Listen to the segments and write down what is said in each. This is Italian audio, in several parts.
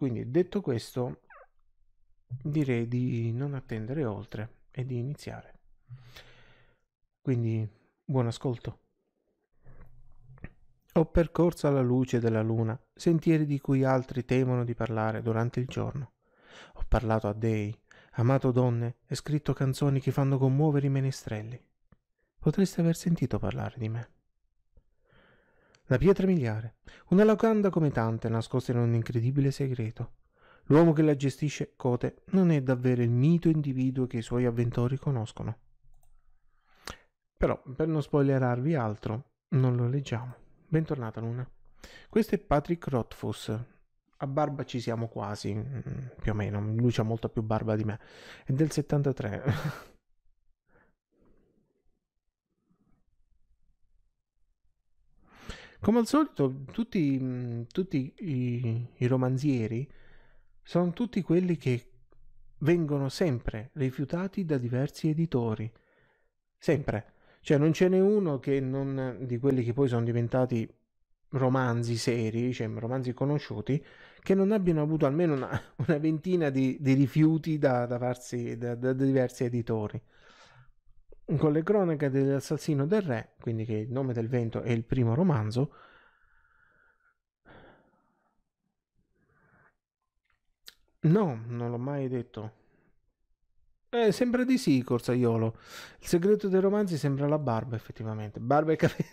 Quindi detto questo, direi di non attendere oltre e di iniziare. Quindi buon ascolto. Ho percorso alla luce della luna sentieri di cui altri temono di parlare durante il giorno. Ho parlato a dei, amato donne e scritto canzoni che fanno commuovere i menestrelli. Potreste aver sentito parlare di me la pietra miliare, una locanda come tante nascosta in un incredibile segreto. L'uomo che la gestisce, Cote, non è davvero il mito individuo che i suoi avventori conoscono. Però, per non spoilerarvi altro, non lo leggiamo. Bentornata Luna. Questo è Patrick Rothfuss. A barba ci siamo quasi, mm, più o meno, lui ha molta più barba di me. È del 73. Come al solito, tutti, tutti i, i romanzieri sono tutti quelli che vengono sempre rifiutati da diversi editori. Sempre. Cioè non ce n'è uno che non, di quelli che poi sono diventati romanzi seri, cioè romanzi conosciuti, che non abbiano avuto almeno una, una ventina di, di rifiuti da, da, farsi, da, da diversi editori con le cronache dell'assassino del re, quindi che il nome del vento è il primo romanzo, No, non l'ho mai detto. Eh, sembra di sì, Corsaiolo. Il segreto dei romanzi sembra la barba, effettivamente. Barba e capelli.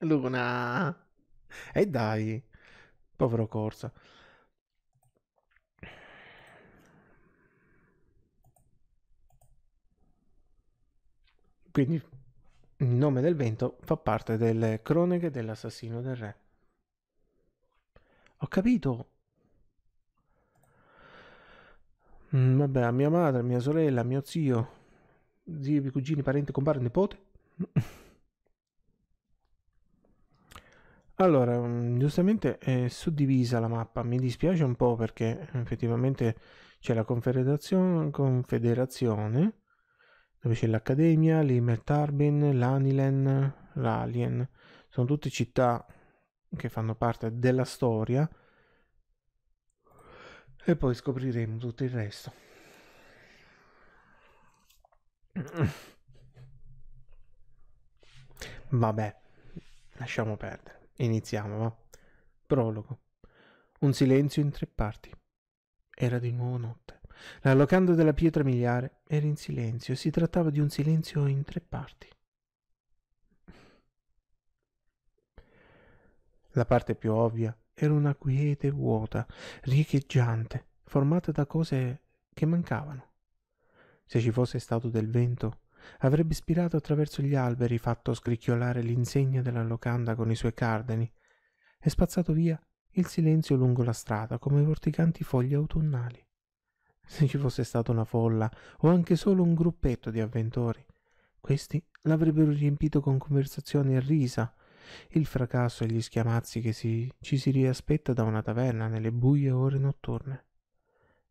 Luna. E eh dai, povero Corsa. Quindi il nome del vento fa parte delle cronache dell'assassino del re. Ho capito. Mm, vabbè, a mia madre, mia sorella, mio zio, zio, cugini, parenti, compare, nipote. Allora, mm, giustamente è suddivisa la mappa, mi dispiace un po' perché effettivamente c'è la confederazione, confederazione dove c'è l'Accademia, Limertarben, l'Anilen, l'Alien. Sono tutte città che fanno parte della storia. E poi scopriremo tutto il resto. Vabbè, lasciamo perdere. Iniziamo, va. Prologo. Un silenzio in tre parti. Era di nuovo notte. La locanda della pietra miliare era in silenzio e si trattava di un silenzio in tre parti. La parte più ovvia era una quiete vuota, riecheggiante, formata da cose che mancavano. Se ci fosse stato del vento, avrebbe spirato attraverso gli alberi, fatto scricchiolare l'insegna della locanda con i suoi cardini e spazzato via il silenzio lungo la strada come vorticanti foglie autunnali. Se ci fosse stata una folla o anche solo un gruppetto di avventori, questi l'avrebbero riempito con conversazioni e risa, il fracasso e gli schiamazzi che si, ci si riaspetta da una taverna nelle buie ore notturne.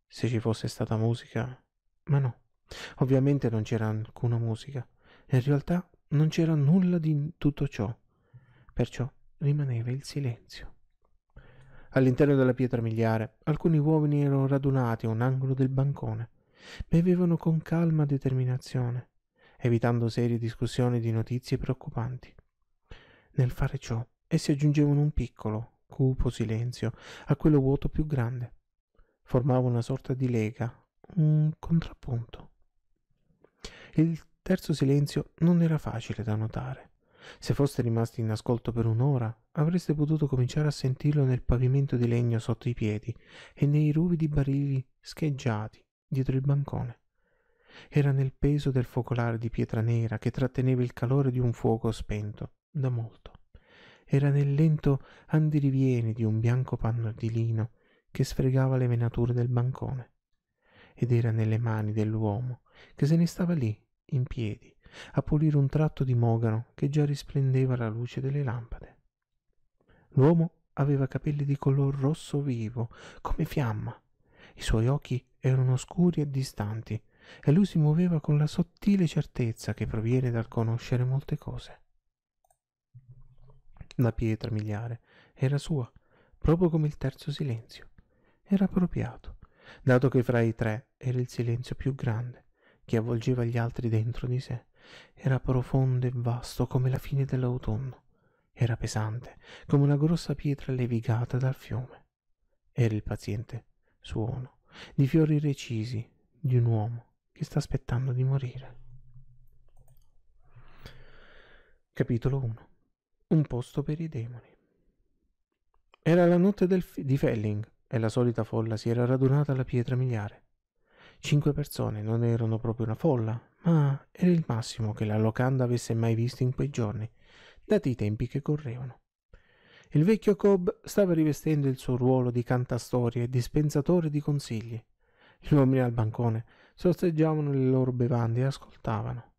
Se ci fosse stata musica, ma no, ovviamente non c'era alcuna musica, in realtà non c'era nulla di tutto ciò, perciò rimaneva il silenzio. All'interno della pietra miliare alcuni uomini erano radunati a un angolo del bancone. Bevevano con calma determinazione, evitando serie discussioni di notizie preoccupanti. Nel fare ciò, essi aggiungevano un piccolo, cupo silenzio a quello vuoto più grande. Formava una sorta di lega, un contrappunto. Il terzo silenzio non era facile da notare. Se foste rimasti in ascolto per un'ora, avreste potuto cominciare a sentirlo nel pavimento di legno sotto i piedi e nei ruvidi barili scheggiati dietro il bancone. Era nel peso del focolare di pietra nera che tratteneva il calore di un fuoco spento da molto. Era nel lento andirivieni di un bianco panno di lino che sfregava le venature del bancone. Ed era nelle mani dell'uomo che se ne stava lì, in piedi, a pulire un tratto di mogano che già risplendeva alla luce delle lampade. L'uomo aveva capelli di color rosso vivo, come fiamma. I suoi occhi erano scuri e distanti, e lui si muoveva con la sottile certezza che proviene dal conoscere molte cose. La pietra miliare era sua, proprio come il terzo silenzio. Era appropriato, dato che fra i tre era il silenzio più grande, che avvolgeva gli altri dentro di sé. Era profondo e vasto come la fine dell'autunno. Era pesante, come una grossa pietra levigata dal fiume. Era il paziente suono di fiori recisi di un uomo che sta aspettando di morire. Capitolo 1 Un posto per i demoni. Era la notte di Felling e la solita folla si era radunata alla pietra miliare. Cinque persone non erano proprio una folla, ma era il massimo che la locanda avesse mai visto in quei giorni, dati i tempi che correvano. Il vecchio Cobb stava rivestendo il suo ruolo di cantastorie e dispensatore di consigli. Gli uomini al bancone sorseggiavano le loro bevande e ascoltavano.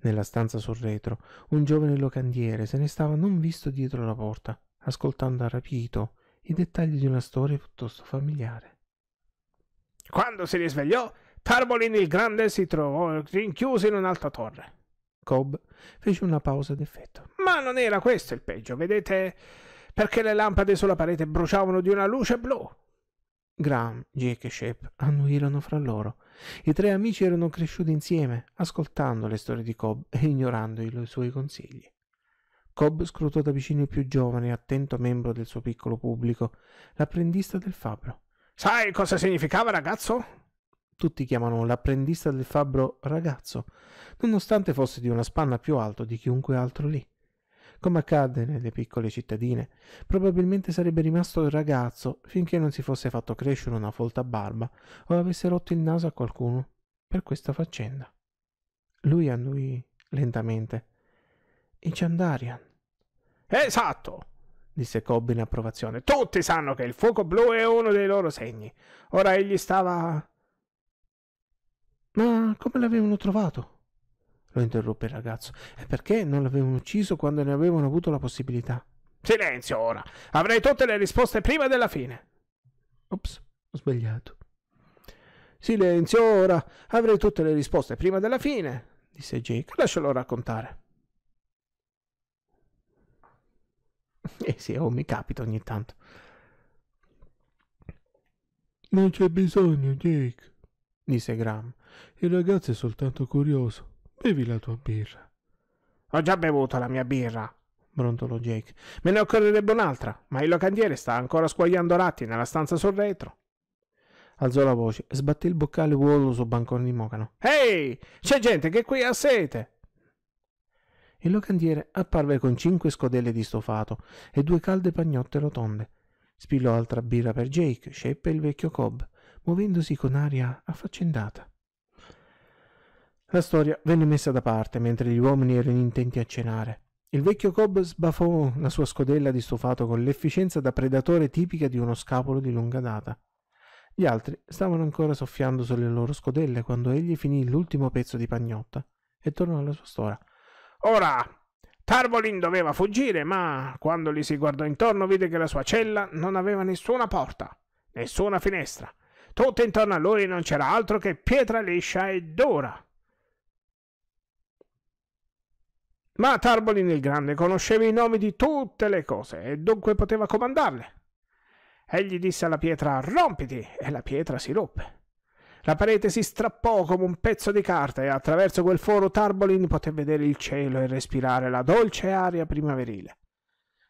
Nella stanza sul retro, un giovane locandiere se ne stava non visto dietro la porta, ascoltando arrapito i dettagli di una storia piuttosto familiare. Quando si risvegliò, Perbolin il Grande si trovò rinchiuso in un'altra torre. Cobb fece una pausa d'effetto. Ma non era questo il peggio, vedete? Perché le lampade sulla parete bruciavano di una luce blu. Graham, Jake e Shep annuirono fra loro. I tre amici erano cresciuti insieme, ascoltando le storie di Cobb e ignorando i suoi consigli. Cobb scrutò da vicino il più giovane e attento membro del suo piccolo pubblico, l'apprendista del fabbro. Sai cosa significava, ragazzo? Tutti chiamano l'apprendista del fabbro ragazzo, nonostante fosse di una spanna più alto di chiunque altro lì. Come accadde nelle piccole cittadine, probabilmente sarebbe rimasto il ragazzo finché non si fosse fatto crescere una folta barba o avesse rotto il naso a qualcuno per questa faccenda. Lui annui lentamente. I Chandarian. Esatto! disse Cobb in approvazione. Tutti sanno che il fuoco blu è uno dei loro segni. Ora egli stava ma come l'avevano trovato? lo interruppe il ragazzo. E perché non l'avevano ucciso quando ne avevano avuto la possibilità? Silenzio ora! Avrei tutte le risposte prima della fine. Ops, ho sbagliato. Silenzio ora! Avrei tutte le risposte prima della fine, disse Jake. Lascialo raccontare. Eh sì, oh, mi capita ogni tanto. Non c'è bisogno, Jake, disse Graham. Il ragazzo è soltanto curioso. Bevi la tua birra. Ho già bevuto la mia birra, brontolò Jake. Me ne occorrerebbe un'altra, ma il locandiere sta ancora squagliando ratti nella stanza sul retro. Alzò la voce e sbatté il boccale vuoto sul bancone di Mocano. Ehi, c'è gente che qui ha sete! Il locandiere apparve con cinque scodelle di stofato e due calde pagnotte rotonde. Spillò altra birra per Jake, e il vecchio Cobb, muovendosi con aria affaccendata. La storia venne messa da parte mentre gli uomini erano intenti a cenare. Il vecchio Cobb sbafò la sua scodella di stufato con l'efficienza da predatore tipica di uno scapolo di lunga data. Gli altri stavano ancora soffiando sulle loro scodelle quando egli finì l'ultimo pezzo di pagnotta e tornò alla sua storia. Ora, Tarvolin doveva fuggire, ma quando gli si guardò intorno vide che la sua cella non aveva nessuna porta, nessuna finestra. Tutto intorno a lui non c'era altro che pietra liscia e dura. Ma Tarbolin il Grande conosceva i nomi di tutte le cose e dunque poteva comandarle. Egli disse alla pietra rompiti e la pietra si ruppe. La parete si strappò come un pezzo di carta e attraverso quel foro Tarbolin poté vedere il cielo e respirare la dolce aria primaverile.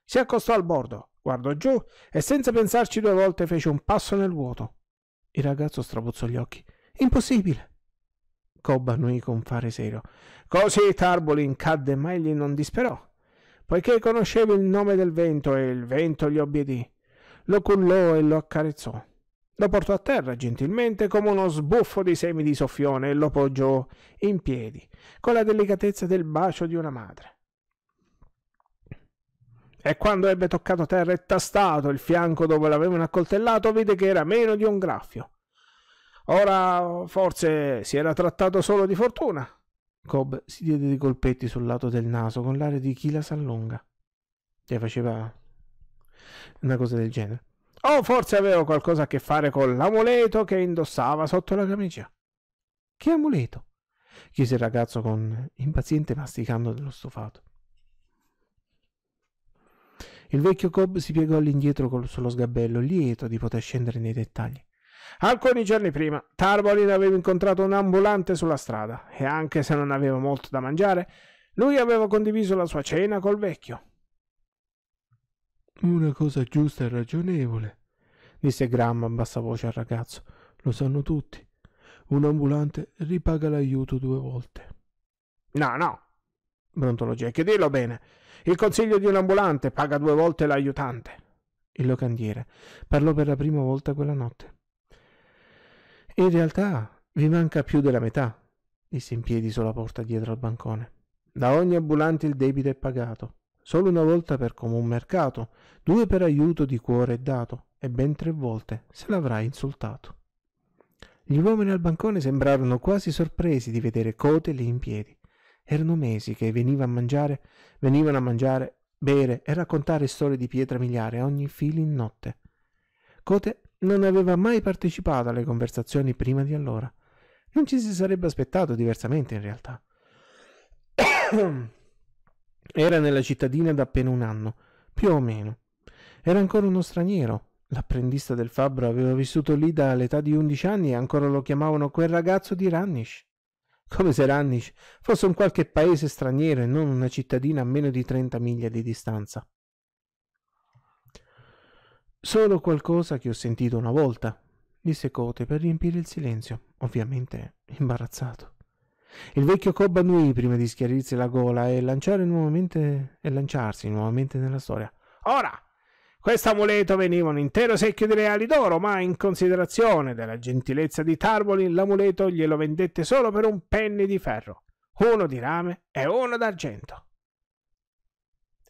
Si accostò al bordo, guardò giù e senza pensarci due volte fece un passo nel vuoto. Il ragazzo strabuzzò gli occhi. Impossibile! scobba noi con fare serio. Così Tarbolin cadde, ma egli non disperò, poiché conosceva il nome del vento e il vento gli obbedì. Lo cullò e lo accarezzò. Lo portò a terra gentilmente come uno sbuffo di semi di soffione e lo poggiò in piedi, con la delicatezza del bacio di una madre. E quando ebbe toccato terra e tastato il fianco dove l'avevano accoltellato, vide che era meno di un graffio. Ora forse si era trattato solo di fortuna. Cobb si diede dei colpetti sul lato del naso con l'aria di chi la s'allunga. Che faceva una cosa del genere. O oh, forse aveva qualcosa a che fare con l'amuleto che indossava sotto la camicia. Che amuleto? chiese il ragazzo con impaziente masticando dello stufato. Il vecchio Cobb si piegò all'indietro sullo sgabello, lieto di poter scendere nei dettagli. Alcuni giorni prima, Tarbolin aveva incontrato un ambulante sulla strada e anche se non aveva molto da mangiare, lui aveva condiviso la sua cena col vecchio. Una cosa giusta e ragionevole, disse Graham a bassa voce al ragazzo. Lo sanno tutti. Un ambulante ripaga l'aiuto due volte. No, no, brontolò Jack, dillo bene. Il consiglio di un ambulante paga due volte l'aiutante. Il locandiere parlò per la prima volta quella notte. In realtà vi manca più della metà, disse in piedi sulla porta dietro al bancone. Da ogni ambulante il debito è pagato, solo una volta per comun mercato, due per aiuto di cuore è dato, e ben tre volte se l'avrai insultato. Gli uomini al bancone sembrarono quasi sorpresi di vedere Cote lì in piedi. Erano mesi che veniva a mangiare, venivano a mangiare, bere e raccontare storie di pietra miliare ogni filo in notte. Cote non aveva mai partecipato alle conversazioni prima di allora. Non ci si sarebbe aspettato diversamente in realtà. Era nella cittadina da appena un anno, più o meno. Era ancora uno straniero. L'apprendista del fabbro aveva vissuto lì dall'età di undici anni e ancora lo chiamavano quel ragazzo di Rannish. Come se Rannish fosse un qualche paese straniero e non una cittadina a meno di 30 miglia di distanza. Solo qualcosa che ho sentito una volta, disse Cote per riempire il silenzio, ovviamente imbarazzato. Il vecchio Cobb annuì prima di schiarirsi la gola e, nuovamente, e lanciarsi nuovamente nella storia. Ora, questo amuleto veniva un intero secchio di reali d'oro, ma in considerazione della gentilezza di Tarboli, l'amuleto glielo vendette solo per un penny di ferro, uno di rame e uno d'argento.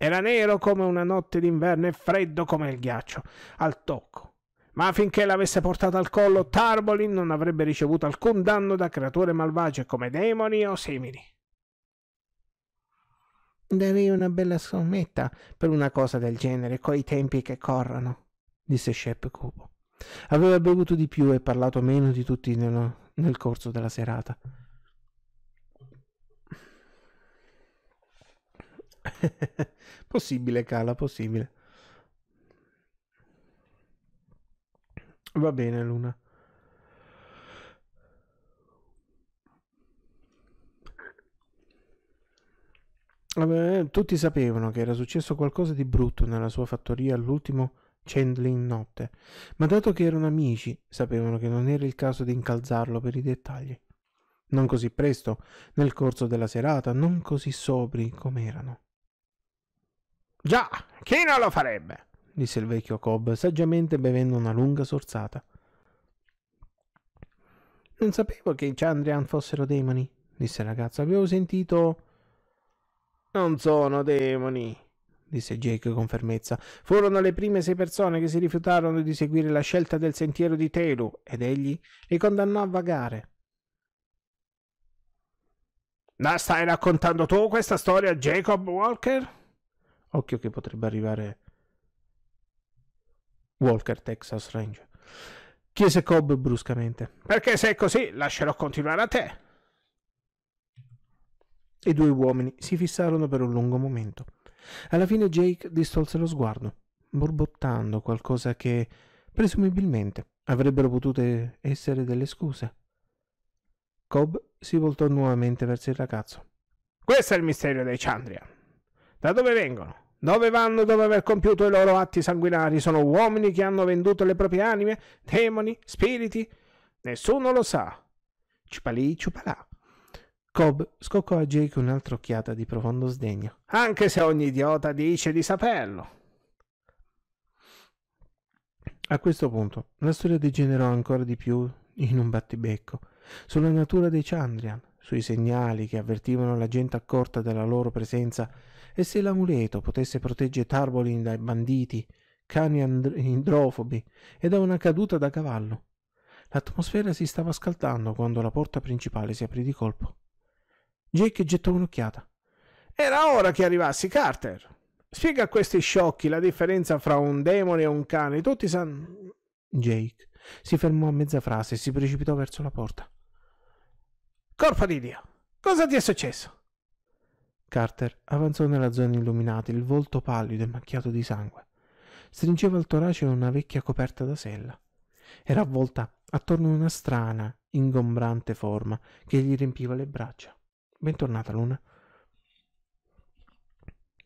Era nero come una notte d'inverno e freddo come il ghiaccio, al tocco. Ma finché l'avesse portato al collo, Tarbolin non avrebbe ricevuto alcun danno da creature malvagie come demoni o simili. Darei una bella sommetta per una cosa del genere, coi tempi che corrono, disse Shep Cubo. Aveva bevuto di più e parlato meno di tutti nel, nel corso della serata. possibile, Cala, possibile. Va bene, Luna. tutti sapevano che era successo qualcosa di brutto nella sua fattoria all'ultimo Chandling notte, ma dato che erano amici, sapevano che non era il caso di incalzarlo per i dettagli. Non così presto, nel corso della serata, non così sobri come erano. Già, chi non lo farebbe? disse il vecchio Cobb, saggiamente bevendo una lunga sorsata. Non sapevo che i Chandrian fossero demoni, disse il ragazzo. Avevo sentito. Non sono demoni, disse Jake con fermezza. Furono le prime sei persone che si rifiutarono di seguire la scelta del sentiero di Telu, ed egli li condannò a vagare. La stai raccontando tu questa storia, Jacob Walker? Occhio che potrebbe arrivare Walker, Texas Ranger. Chiese Cobb bruscamente. Perché se è così, lascerò continuare a te. I due uomini si fissarono per un lungo momento. Alla fine Jake distolse lo sguardo, borbottando qualcosa che, presumibilmente, avrebbero potute essere delle scuse. Cobb si voltò nuovamente verso il ragazzo. Questo è il mistero dei Chandria, da dove vengono? Dove vanno dopo aver compiuto i loro atti sanguinari? Sono uomini che hanno venduto le proprie anime? Demoni? Spiriti? Nessuno lo sa. Ciupalì, ciupalà. Cobb scoccò a Jake un'altra occhiata di profondo sdegno. Anche se ogni idiota dice di saperlo. A questo punto la storia degenerò ancora di più in un battibecco sulla natura dei Chandrian, sui segnali che avvertivano la gente accorta della loro presenza e se l'amuleto potesse proteggere Tarbolin dai banditi, cani indrofobi e da una caduta da cavallo? L'atmosfera si stava scaldando quando la porta principale si aprì di colpo. Jake gettò un'occhiata. Era ora che arrivassi, Carter. Spiega a questi sciocchi la differenza fra un demone e un cane. Tutti sanno. Jake si fermò a mezza frase e si precipitò verso la porta. Corpo di Dio, cosa ti è successo? Carter avanzò nella zona illuminata, il volto pallido e macchiato di sangue. Stringeva il torace una vecchia coperta da sella. Era avvolta attorno a una strana, ingombrante forma che gli riempiva le braccia. Bentornata, Luna.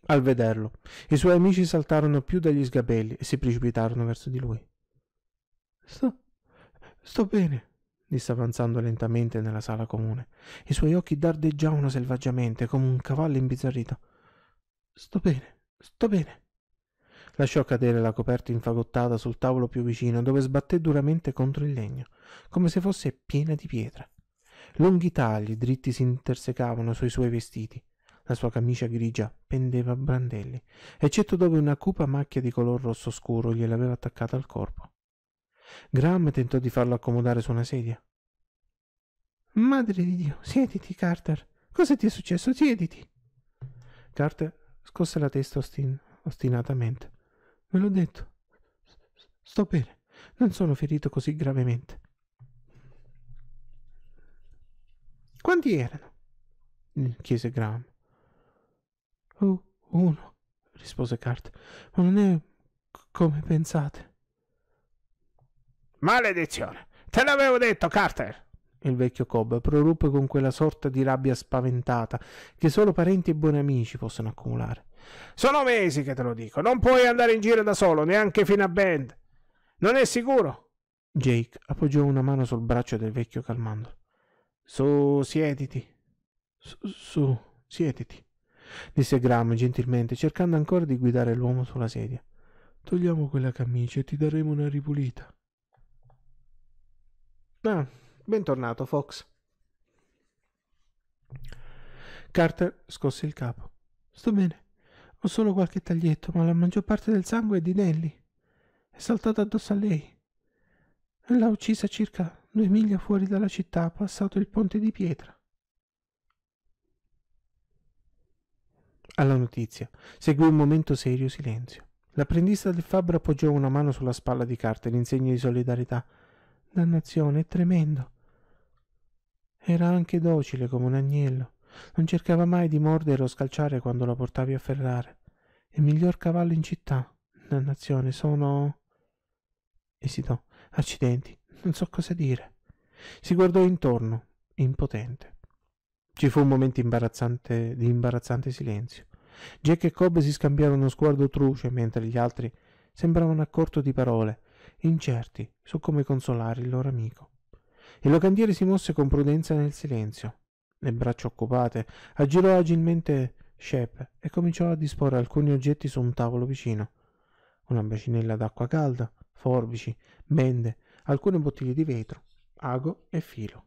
Al vederlo, i suoi amici saltarono più dagli sgabelli e si precipitarono verso di lui. Sto. sto bene, disse avanzando lentamente nella sala comune. I suoi occhi dardeggiavano selvaggiamente come un cavallo imbizzarrito. Sto bene, sto bene. Lasciò cadere la coperta infagottata sul tavolo più vicino, dove sbatté duramente contro il legno, come se fosse piena di pietra. Lunghi tagli dritti si intersecavano sui suoi vestiti. La sua camicia grigia pendeva a brandelli, eccetto dove una cupa macchia di color rosso scuro gliel'aveva attaccata al corpo. Graham tentò di farlo accomodare su una sedia. Madre di Dio, siediti, Carter. Cosa ti è successo? Siediti. Carter scosse la testa ostin- ostinatamente. Me l'ho detto. Sto bene. Non sono ferito così gravemente. Quanti erano? chiese Graham. Oh, uno, rispose Carter. Ma non è come pensate. Maledizione! Te l'avevo detto, Carter! Il vecchio Cobb proruppe con quella sorta di rabbia spaventata che solo parenti e buoni amici possono accumulare. Sono mesi che te lo dico, non puoi andare in giro da solo, neanche fino a band. Non è sicuro? Jake appoggiò una mano sul braccio del vecchio calmandolo. Su, siediti. Su, su siediti, disse Graham gentilmente, cercando ancora di guidare l'uomo sulla sedia. Togliamo quella camicia e ti daremo una ripulita. Ah, bentornato, Fox. Carter scosse il capo. Sto bene. Ho solo qualche taglietto, ma la maggior parte del sangue è di Nelly. È saltato addosso a lei. L'ha uccisa circa due miglia fuori dalla città, passato il ponte di pietra. Alla notizia seguì un momento serio silenzio. L'apprendista del fabbro appoggiò una mano sulla spalla di Carter in segno di solidarietà Dannazione, è tremendo. Era anche docile come un agnello, non cercava mai di mordere o scalciare quando lo portavi a Ferrare. Il miglior cavallo in città. Dannazione, sono. esitò. Accidenti, non so cosa dire. Si guardò intorno, impotente. Ci fu un momento imbarazzante, di imbarazzante silenzio. Jack e Cobb si scambiarono uno sguardo truce mentre gli altri sembravano accorto di parole incerti su come consolare il loro amico. Il locandiere si mosse con prudenza nel silenzio. Le braccia occupate, aggirò agilmente Shep e cominciò a disporre alcuni oggetti su un tavolo vicino. Una bacinella d'acqua calda, forbici, bende, alcune bottiglie di vetro, ago e filo.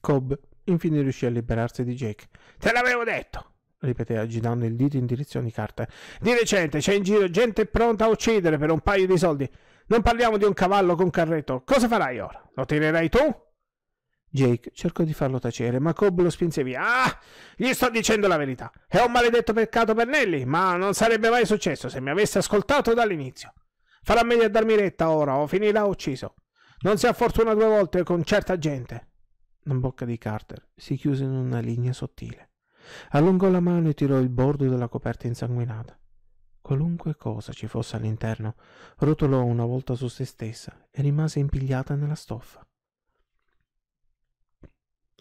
Cobb infine riuscì a liberarsi di Jake. Te l'avevo detto! ripeté agitando il dito in direzione di Carter. Di recente c'è in giro gente pronta a uccidere per un paio di soldi. Non parliamo di un cavallo con carretto. Cosa farai ora? Lo tirerai tu? Jake cercò di farlo tacere, ma Cobb lo spinse via. Ah! Gli sto dicendo la verità. È un maledetto peccato per Nelly, ma non sarebbe mai successo se mi avesse ascoltato dall'inizio. Farà meglio a darmi retta ora o finirà ucciso. Non si ha fortuna due volte con certa gente. La bocca di Carter si chiuse in una linea sottile. Allungò la mano e tirò il bordo della coperta insanguinata. Qualunque cosa ci fosse all'interno rotolò una volta su se stessa e rimase impigliata nella stoffa.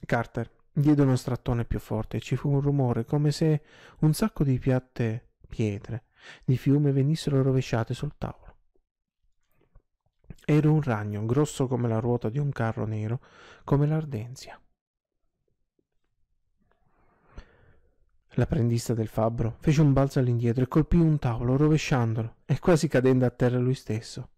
Carter diede uno strattone più forte e ci fu un rumore come se un sacco di piatte pietre di fiume venissero rovesciate sul tavolo. Era un ragno grosso come la ruota di un carro nero, come l'ardenzia. L'apprendista del fabbro fece un balzo all'indietro e colpì un tavolo rovesciandolo e quasi cadendo a terra lui stesso.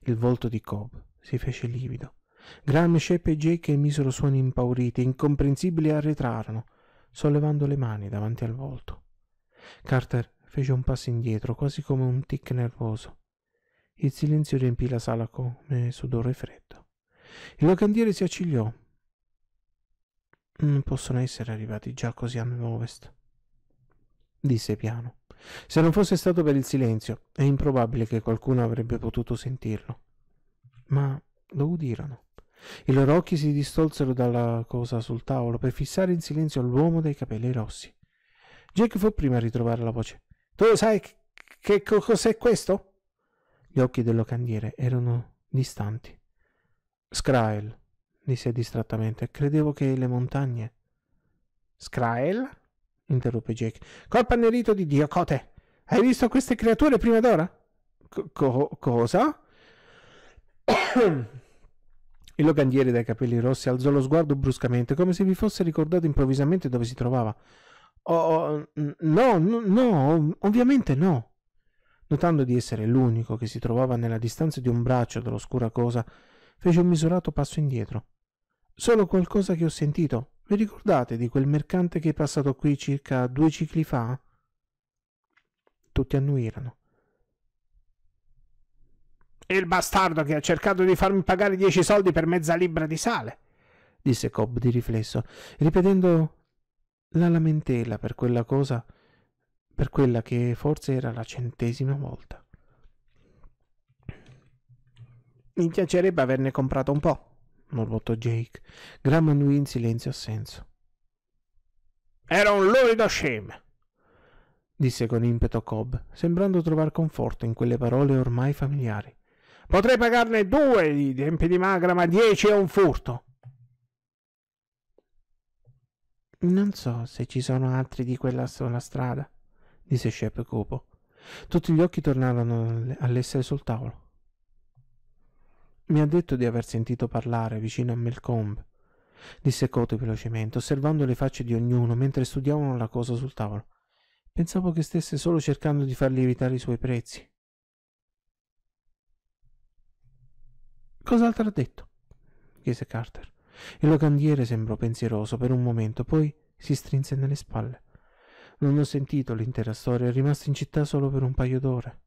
Il volto di Cobb si fece livido. Graham, Shep e Jake emisero suoni impauriti, incomprensibili e arretrarono, sollevando le mani davanti al volto. Carter fece un passo indietro, quasi come un tic nervoso. Il silenzio riempì la sala come sudore freddo. Il locandiere si accigliò. Non possono essere arrivati già così a ovest disse piano. Se non fosse stato per il silenzio, è improbabile che qualcuno avrebbe potuto sentirlo. Ma lo udirono. I loro occhi si distolsero dalla cosa sul tavolo per fissare in silenzio l'uomo dai capelli rossi. Jack fu prima a ritrovare la voce. Tu sai che cos'è questo? Gli occhi del locandiere erano distanti. Skrael, disse distrattamente, credevo che le montagne. Skrael? interruppe Jake. Colpa pannerito di Dio, Cote! Hai visto queste creature prima d'ora? cosa? Il locandiere dai capelli rossi alzò lo sguardo bruscamente, come se vi fosse ricordato improvvisamente dove si trovava. Oh, oh no, no, no, ovviamente no. Notando di essere l'unico che si trovava nella distanza di un braccio dall'oscura cosa, fece un misurato passo indietro. Solo qualcosa che ho sentito, vi ricordate di quel mercante che è passato qui circa due cicli fa? Tutti annuirono. Il bastardo che ha cercato di farmi pagare dieci soldi per mezza libra di sale, disse Cobb di riflesso, ripetendo la lamentela per quella cosa, per quella che forse era la centesima volta. Mi piacerebbe averne comprato un po', borbottò Jake. Graham annuì in silenzio assenso. Era un lurido scemo, disse con impeto Cobb, sembrando trovar conforto in quelle parole ormai familiari. Potrei pagarne due di tempi di magra, ma dieci è un furto. Non so se ci sono altri di quella sola strada, disse Shep Copo. Tutti gli occhi tornarono all'essere sul tavolo. Mi ha detto di aver sentito parlare vicino a Melcombe, disse Cote velocemente, osservando le facce di ognuno mentre studiavano la cosa sul tavolo. Pensavo che stesse solo cercando di far lievitare i suoi prezzi. Cos'altro ha detto? chiese Carter. Il locandiere sembrò pensieroso per un momento, poi si strinse nelle spalle. Non ho sentito l'intera storia, è rimasto in città solo per un paio d'ore.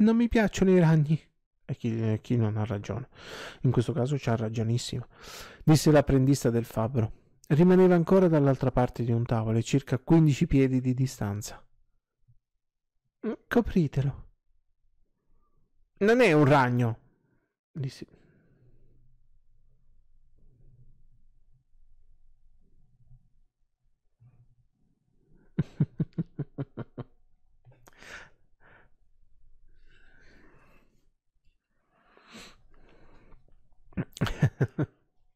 Non mi piacciono i ragni, e chi, chi non ha ragione. In questo caso c'ha ragionissimo, disse l'apprendista del fabbro. Rimaneva ancora dall'altra parte di un tavolo, a circa 15 piedi di distanza. Mm, copritelo. Non è un ragno, disse.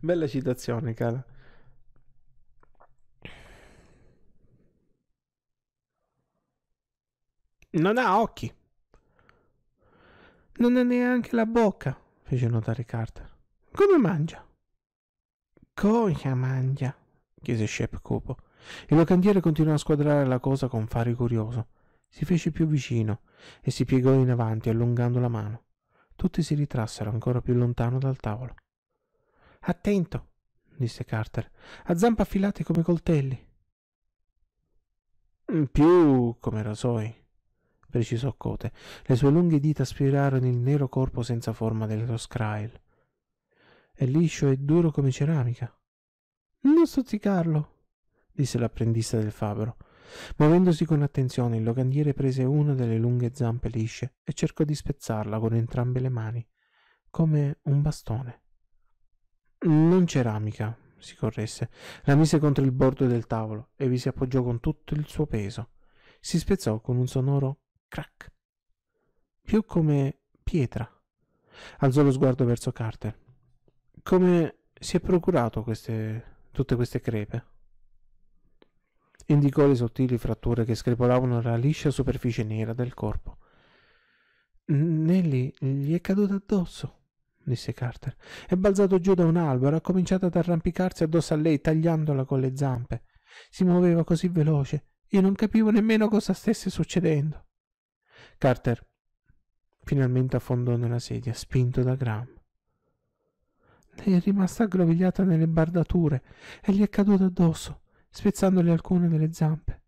Bella citazione, cara. Non ha occhi. Non ha neanche la bocca, fece notare Carter. Come mangia? Cosa mangia? chiese Shep cupo. Il locandiere continuò a squadrare la cosa con fare curioso. Si fece più vicino e si piegò in avanti, allungando la mano tutti si ritrassero ancora più lontano dal tavolo. Attento, disse Carter, a zampe affilate come coltelli. Mm, più come rasoi, precisò Cote. Le sue lunghe dita sfiorarono il nero corpo senza forma dello Skrail. È liscio e duro come ceramica. Non stuzzicarlo, disse l'apprendista del fabbro. Muovendosi con attenzione, il locandiere prese una delle lunghe zampe lisce e cercò di spezzarla con entrambe le mani, come un bastone. Non ceramica, si corresse, la mise contro il bordo del tavolo e vi si appoggiò con tutto il suo peso. Si spezzò con un sonoro crack, più come pietra. Alzò lo sguardo verso Carter. Come si è procurato queste, tutte queste crepe? indicò le sottili fratture che screpolavano la liscia superficie nera del corpo. Nelly gli è caduto addosso, disse Carter. È balzato giù da un albero, ha cominciato ad arrampicarsi addosso a lei, tagliandola con le zampe. Si muoveva così veloce, io non capivo nemmeno cosa stesse succedendo. Carter finalmente affondò nella sedia, spinto da Graham. Lei è rimasta aggrovigliata nelle bardature e gli è caduto addosso spezzandole alcune delle zampe.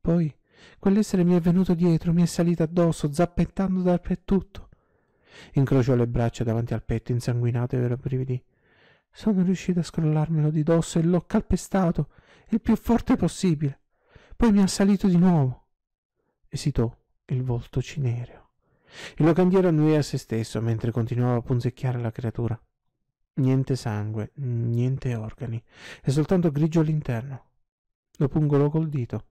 Poi quell'essere mi è venuto dietro, mi è salito addosso, zappettando dappertutto. Incrociò le braccia davanti al petto insanguinato e ero brividì. Sono riuscito a scrollarmelo di dosso e l'ho calpestato il più forte possibile. Poi mi ha salito di nuovo. Esitò il volto cinereo. Il locandiero annuiva a se stesso mentre continuava a punzecchiare la creatura. Niente sangue, niente organi, è soltanto grigio all'interno. Lo pungolo col dito,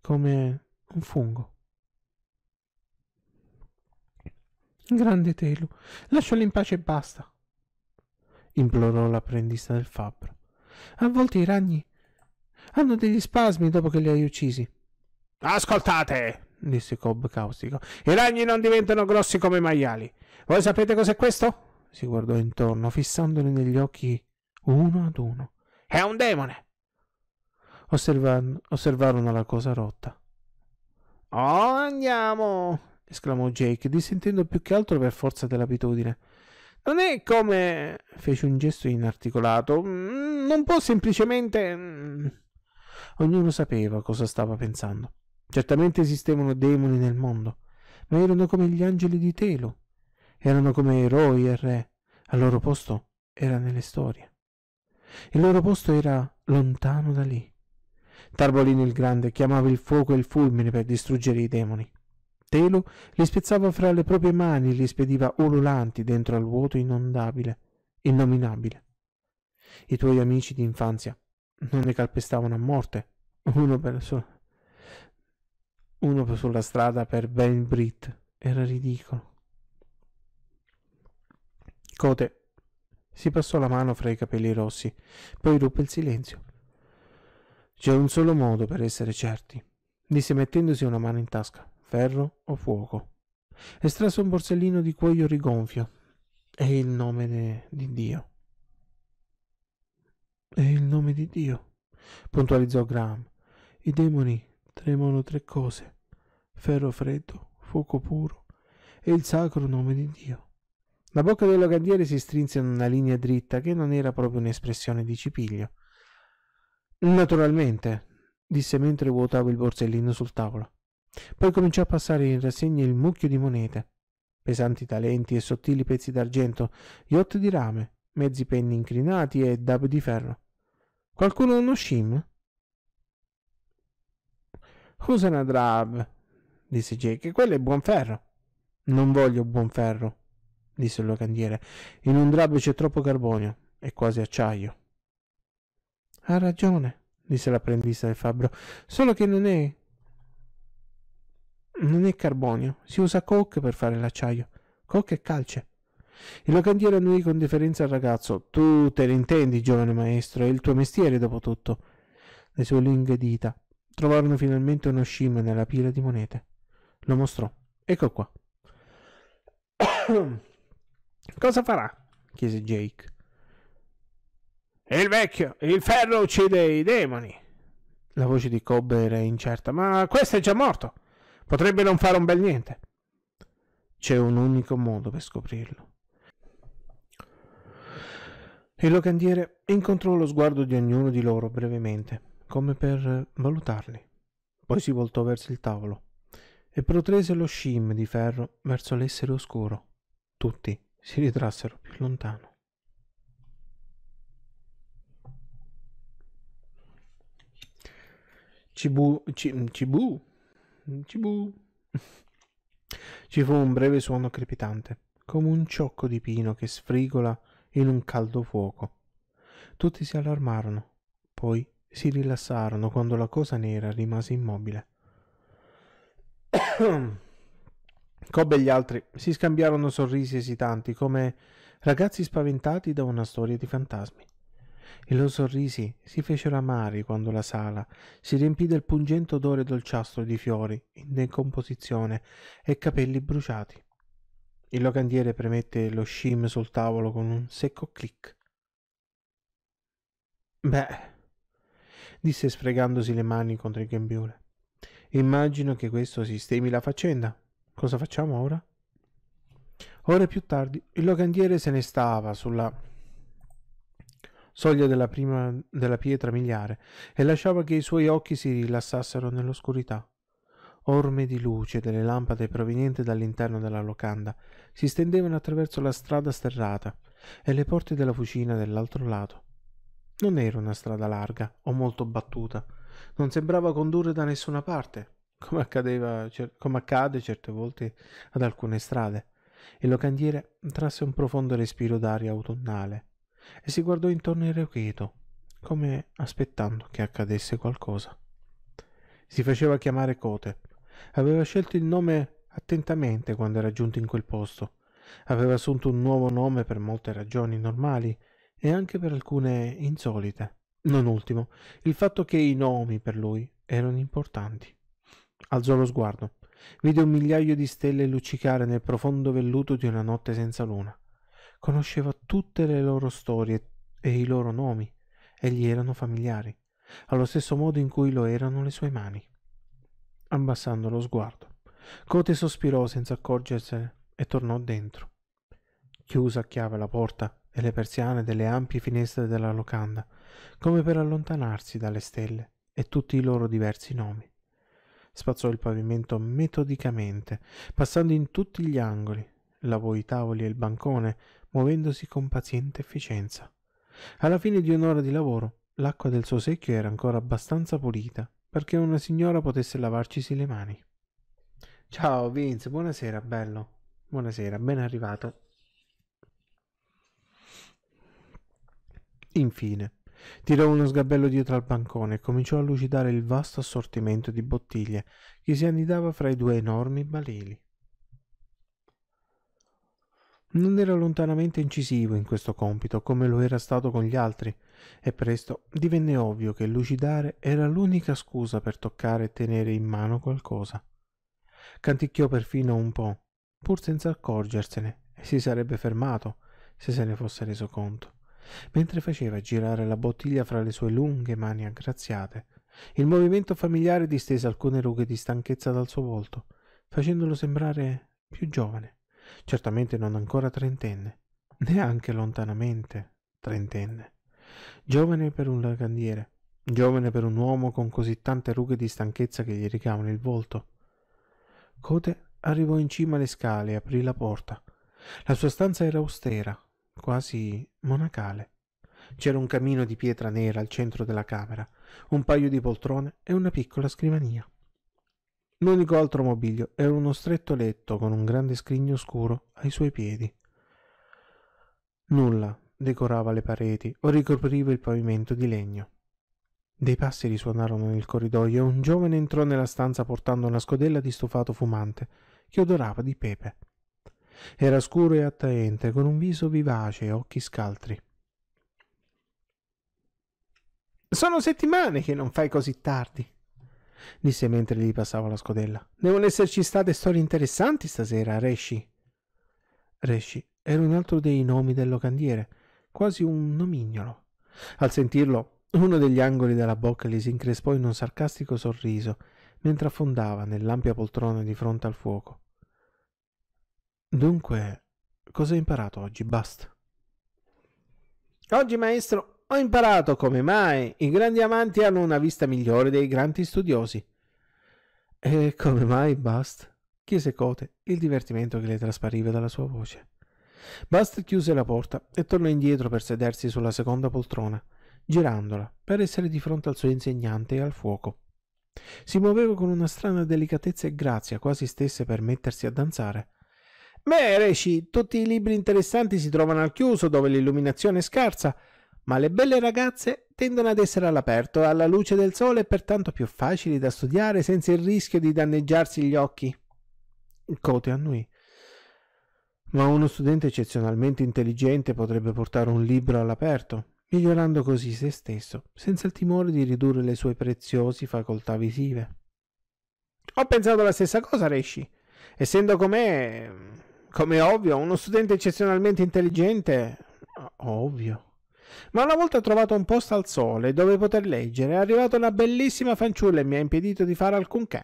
come un fungo. Grande Telu, lascialo in pace e basta, implorò l'apprendista del fabbro. A volte i ragni hanno degli spasmi dopo che li hai uccisi. Ascoltate, disse Cobb caustico, i ragni non diventano grossi come i maiali. Voi sapete cos'è questo? si guardò intorno, fissandoli negli occhi uno ad uno. È un demone! Osservan- osservarono la cosa rotta. Oh, andiamo! esclamò Jake, dissentendo più che altro per forza dell'abitudine. Non è come... fece un gesto inarticolato. Mm, non può semplicemente... Ognuno sapeva cosa stava pensando. Certamente esistevano demoni nel mondo, ma erano come gli angeli di Telo, erano come eroi e re, al loro posto era nelle storie. Il loro posto era lontano da lì. Tarbolino il Grande chiamava il fuoco e il fulmine per distruggere i demoni. Telu li spezzava fra le proprie mani e li spediva ululanti dentro al vuoto inondabile, innominabile. I tuoi amici d'infanzia non ne calpestavano a morte, uno, per so- uno sulla strada per Ben Britt. Era ridicolo. Scote. Si passò la mano fra i capelli rossi, poi ruppe il silenzio. C'è un solo modo per essere certi, disse mettendosi una mano in tasca, ferro o fuoco. Estrasse un borsellino di cuoio rigonfio. È il nome de... di Dio. È il nome di Dio, puntualizzò Graham. I demoni tremano tre cose: ferro freddo, fuoco puro e il sacro nome di Dio. La bocca del locandiere si strinse in una linea dritta che non era proprio un'espressione di cipiglio. Naturalmente, disse mentre vuotava il borsellino sul tavolo. Poi cominciò a passare in rassegna il mucchio di monete, pesanti talenti e sottili pezzi d'argento, yacht di rame, mezzi penni incrinati e dab di ferro. Qualcuno uno scim? Usa una drab, disse Jake, quello è buon ferro. Non voglio buon ferro, disse il locandiere. In un drab c'è troppo carbonio, è quasi acciaio. Ha ragione, disse l'apprendista del fabbro, solo che non è... Non è carbonio, si usa coke per fare l'acciaio, coke e calce. Il locandiere annui con deferenza al ragazzo. Tu te ne intendi, giovane maestro, è il tuo mestiere dopo tutto. Le sue lunghe dita trovarono finalmente uno scimmio nella pila di monete. Lo mostrò. Ecco qua. Cosa farà? chiese Jake. Il vecchio, il ferro uccide i demoni. La voce di Cobb era incerta, ma questo è già morto. Potrebbe non fare un bel niente. C'è un unico modo per scoprirlo. Il locandiere incontrò lo sguardo di ognuno di loro brevemente, come per valutarli. Poi si voltò verso il tavolo e protrese lo scimm di ferro verso l'essere oscuro. Tutti si ritrassero più lontano. Cibu, cibu, cibu. Ci fu un breve suono crepitante, come un ciocco di pino che sfrigola in un caldo fuoco. Tutti si allarmarono, poi si rilassarono quando la cosa nera rimase immobile. Cobb e gli altri si scambiarono sorrisi esitanti come ragazzi spaventati da una storia di fantasmi. I loro sorrisi si fecero amari quando la sala si riempì del pungente odore dolciastro di fiori in decomposizione e capelli bruciati. Il locandiere premette lo shim sul tavolo con un secco clic. Beh, disse sfregandosi le mani contro il grembiule. Immagino che questo sistemi la faccenda. Cosa facciamo ora? Ore più tardi, il locandiere se ne stava sulla soglia della, prima, della pietra miliare e lasciava che i suoi occhi si rilassassero nell'oscurità. Orme di luce delle lampade provenienti dall'interno della locanda si stendevano attraverso la strada sterrata e le porte della fucina dell'altro lato. Non era una strada larga o molto battuta, non sembrava condurre da nessuna parte come, accadeva, come accade certe volte ad alcune strade. Il locandiere trasse un profondo respiro d'aria autunnale e si guardò intorno irrequieto, come aspettando che accadesse qualcosa. Si faceva chiamare Cote. Aveva scelto il nome attentamente quando era giunto in quel posto. Aveva assunto un nuovo nome per molte ragioni normali e anche per alcune insolite. Non ultimo, il fatto che i nomi per lui erano importanti. Alzò lo sguardo. Vide un migliaio di stelle luccicare nel profondo velluto di una notte senza luna. Conosceva tutte le loro storie e i loro nomi, e gli erano familiari, allo stesso modo in cui lo erano le sue mani. Abbassando lo sguardo, Cote sospirò senza accorgersene e tornò dentro. Chiusa a chiave la porta e le persiane delle ampie finestre della locanda, come per allontanarsi dalle stelle e tutti i loro diversi nomi spazzò il pavimento metodicamente, passando in tutti gli angoli, lavò i tavoli e il bancone, muovendosi con paziente efficienza. Alla fine di un'ora di lavoro, l'acqua del suo secchio era ancora abbastanza pulita perché una signora potesse lavarcisi le mani. Ciao Vince, buonasera, bello. Buonasera, ben arrivato. Infine, Tirò uno sgabello dietro al pancone e cominciò a lucidare il vasto assortimento di bottiglie che si annidava fra i due enormi balili. Non era lontanamente incisivo in questo compito come lo era stato con gli altri, e presto divenne ovvio che lucidare era l'unica scusa per toccare e tenere in mano qualcosa. Canticchiò perfino un po', pur senza accorgersene, e si sarebbe fermato se se ne fosse reso conto mentre faceva girare la bottiglia fra le sue lunghe mani aggraziate. Il movimento familiare distese alcune rughe di stanchezza dal suo volto, facendolo sembrare più giovane, certamente non ancora trentenne, neanche lontanamente trentenne. Giovane per un lagandiere, giovane per un uomo con così tante rughe di stanchezza che gli ricavano il volto. Cote arrivò in cima alle scale e aprì la porta. La sua stanza era austera, quasi monacale. C'era un camino di pietra nera al centro della camera, un paio di poltrone e una piccola scrivania. L'unico altro mobilio era uno stretto letto con un grande scrigno scuro ai suoi piedi. Nulla decorava le pareti o ricopriva il pavimento di legno. Dei passi risuonarono nel corridoio e un giovane entrò nella stanza portando una scodella di stufato fumante che odorava di pepe. Era scuro e attraente, con un viso vivace e occhi scaltri. Sono settimane che non fai così tardi, disse mentre gli passava la scodella. Devono esserci state storie interessanti stasera, Resci. Resci era un altro dei nomi del locandiere, quasi un nomignolo. Al sentirlo, uno degli angoli della bocca gli si increspò in un sarcastico sorriso mentre affondava nell'ampia poltrona di fronte al fuoco. Dunque, cosa hai imparato oggi, Bast? Oggi, maestro, ho imparato come mai i grandi amanti hanno una vista migliore dei grandi studiosi. E come mai, Bast? chiese Cote, il divertimento che le traspariva dalla sua voce. Bast chiuse la porta e tornò indietro per sedersi sulla seconda poltrona, girandola per essere di fronte al suo insegnante e al fuoco. Si muoveva con una strana delicatezza e grazia, quasi stesse per mettersi a danzare Beh, Reci, tutti i libri interessanti si trovano al chiuso dove l'illuminazione è scarsa, ma le belle ragazze tendono ad essere all'aperto, alla luce del sole e pertanto più facili da studiare senza il rischio di danneggiarsi gli occhi. Cote annui. Ma uno studente eccezionalmente intelligente potrebbe portare un libro all'aperto, migliorando così se stesso, senza il timore di ridurre le sue preziose facoltà visive. Ho pensato la stessa cosa, Resci. Essendo com'è, come ovvio, uno studente eccezionalmente intelligente. Ovvio. Ma una volta trovato un posto al sole dove poter leggere, è arrivata una bellissima fanciulla e mi ha impedito di fare alcunché.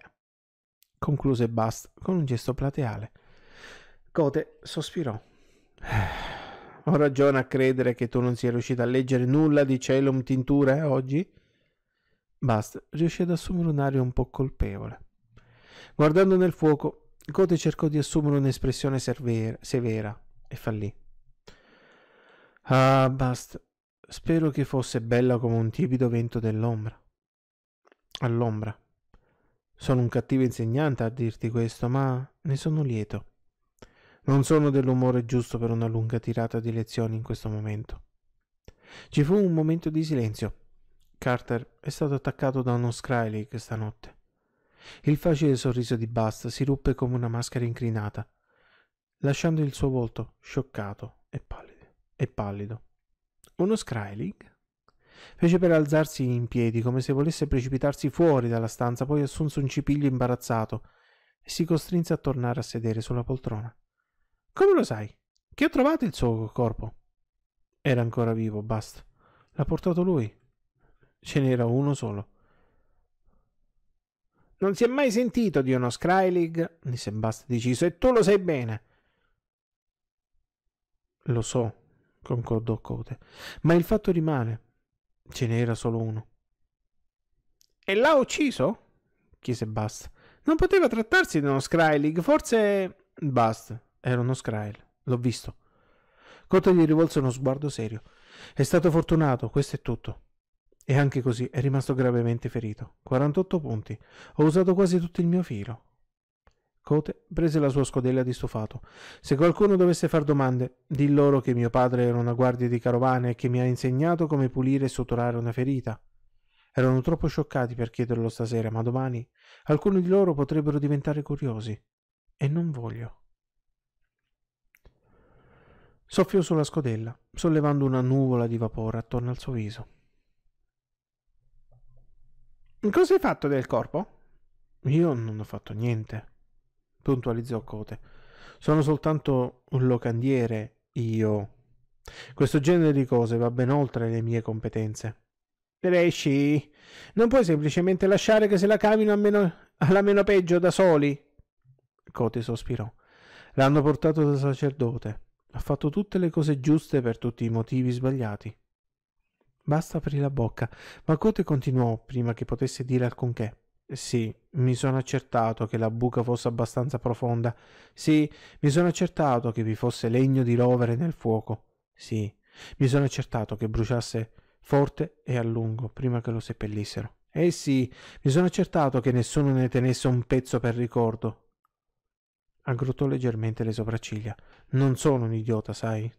Concluse Bast con un gesto plateale. Cote sospirò. Ho ragione a credere che tu non sia riuscito a leggere nulla di Celum Tinture eh, oggi? Bast riuscì ad assumere un'aria un po' colpevole. Guardando nel fuoco, Gode cercò di assumere un'espressione severa e fallì. Ah, basta. Spero che fosse bella come un tiepido vento dell'ombra. All'ombra. Sono un cattivo insegnante a dirti questo, ma ne sono lieto. Non sono dell'umore giusto per una lunga tirata di lezioni in questo momento. Ci fu un momento di silenzio. Carter è stato attaccato da uno Skylake stanotte. Il facile sorriso di Bast si ruppe come una maschera inclinata, lasciando il suo volto scioccato e pallido. E pallido. Uno Skryling? Fece per alzarsi in piedi come se volesse precipitarsi fuori dalla stanza, poi assunse un cipiglio imbarazzato e si costrinse a tornare a sedere sulla poltrona. Come lo sai? Che ho trovato il suo corpo? Era ancora vivo, basta. L'ha portato lui. Ce n'era uno solo. Non si è mai sentito di uno Skylig, disse Basta deciso, e tu lo sai bene. Lo so, concordò Cote, ma il fatto rimane. Ce n'era solo uno. E l'ha ucciso? chiese Bast. Non poteva trattarsi di uno Skylig, forse... Bast, era uno Skyl, l'ho visto. Cote gli rivolse uno sguardo serio. È stato fortunato, questo è tutto. E anche così è rimasto gravemente ferito. 48 punti. Ho usato quasi tutto il mio filo. Cote prese la sua scodella di stufato. Se qualcuno dovesse far domande, di loro che mio padre era una guardia di carovane e che mi ha insegnato come pulire e suturare una ferita. Erano troppo scioccati per chiederlo stasera, ma domani alcuni di loro potrebbero diventare curiosi. E non voglio. Soffiò sulla scodella, sollevando una nuvola di vapore attorno al suo viso. Cosa hai fatto del corpo? Io non ho fatto niente, puntualizzò Cote. Sono soltanto un locandiere, io. Questo genere di cose va ben oltre le mie competenze. Cresci, non puoi semplicemente lasciare che se la cavino meno, alla meno peggio da soli. Cote sospirò. L'hanno portato da sacerdote. Ha fatto tutte le cose giuste per tutti i motivi sbagliati. Basta aprì la bocca, ma Cote continuò prima che potesse dire alcunché. Sì, mi sono accertato che la buca fosse abbastanza profonda. Sì, mi sono accertato che vi fosse legno di rovere nel fuoco. Sì, mi sono accertato che bruciasse forte e a lungo prima che lo seppellissero. Eh sì, mi sono accertato che nessuno ne tenesse un pezzo per ricordo. Aggrottò leggermente le sopracciglia. Non sono un idiota, sai,